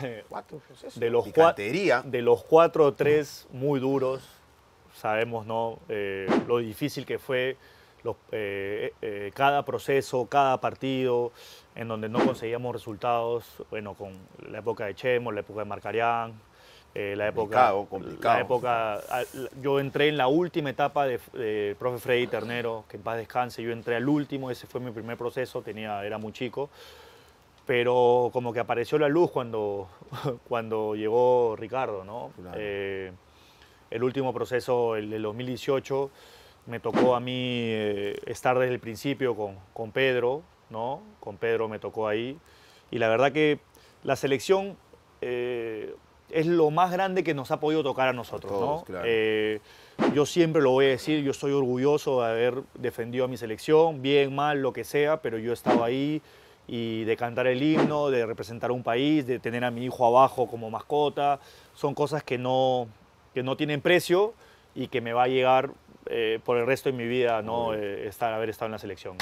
¿Cuatro? de, los cuatro de los cuatro, tres muy duros, sabemos ¿no? Eh, lo difícil que fue los, eh, eh, cada proceso, cada partido, en donde no conseguíamos resultados, bueno, con la época de Chemo, la época de Marcarián, la época, complicado, complicado. yo entré en la última etapa de profe Freddy Ternero, que en paz descanse, yo entré al último, ese fue mi primer proceso, tenía, era muy chico, pero como que apareció la luz cuando, cuando llegó Ricardo, ¿no? Eh, el último proceso, el del 2018, me tocó a mí eh, estar desde el principio con, con, Pedro, ¿no? Con Pedro me tocó ahí. Y la verdad que la selección eh, es lo más grande que nos ha podido tocar a nosotros, ¿no? yo siempre lo voy a decir, yo estoy orgulloso de haber defendido a mi selección, bien, mal, lo que sea, pero yo he estado ahí y de cantar el himno, de representar un país, de tener a mi hijo abajo como mascota, son cosas que no, que no tienen precio y que me va a llegar eh, por el resto de mi vida ¿no? Eh, estar, haber estado en la selección.